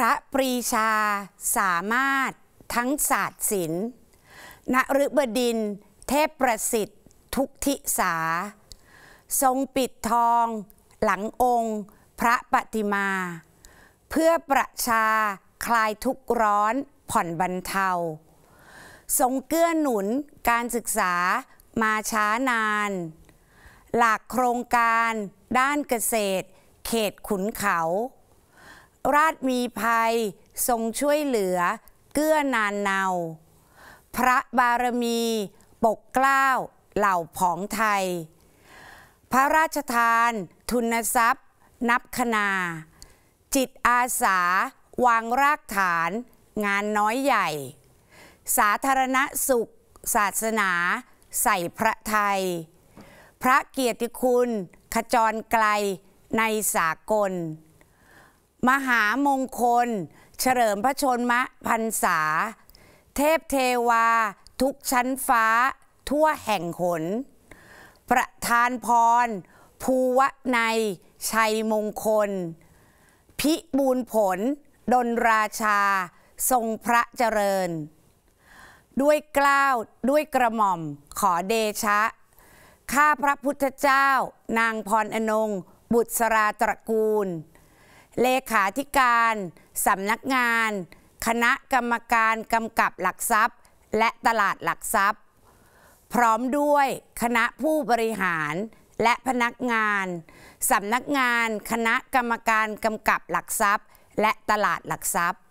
ระปรีชาสามารถทั้งศาสตร์ศิลป์ณฤบดินเทพประสิทธิ์ทุกทิสา ทรงปิดทองหลังองค์พระปฏิมา เพื่อประชาคลายทุกร้อนผ่อนบรรเทา ทรงเกื้อหนุนการศึกษามาช้านาน หลักโครงการด้านเกษตร เขตขุนเขาราชมีภัย ทรงช่วยเหลือเกื้อนานเนา พระบารมีปกเกล้าเหล่าผองไทย พระราชทาน ทุนทรัพย์ นับคณาจิตอาสาวางรากฐาน งานน้อยใหญ่ สาธารณสุขศาสนา ใส่พระไทย พระเกียรติคุณขจรไกลในสากลมหามงคล เฉลิมพระชนมพรรษา เทพเทวาทุกชั้นฟ้าทั่วแห่งขนประธานพร ภูวนัยชัยมงคล พิบูลผล ดนราชา ทรงพระเจริญ ด้วยกล้าวด้วยกระหม่อมขอเดชะ ข้าพระพุทธเจ้านางพรอนงบุตรสราตระกูลเลขาธิการ สำนักงาน คณะกรรมการกำกับหลักทรัพย์และตลาดหลักทรัพย์ พร้อมด้วย คณะผู้บริหารและพนักงาน สำนักงาน คณะกรรมการกำกับหลักทรัพย์และตลาดหลักทรัพย์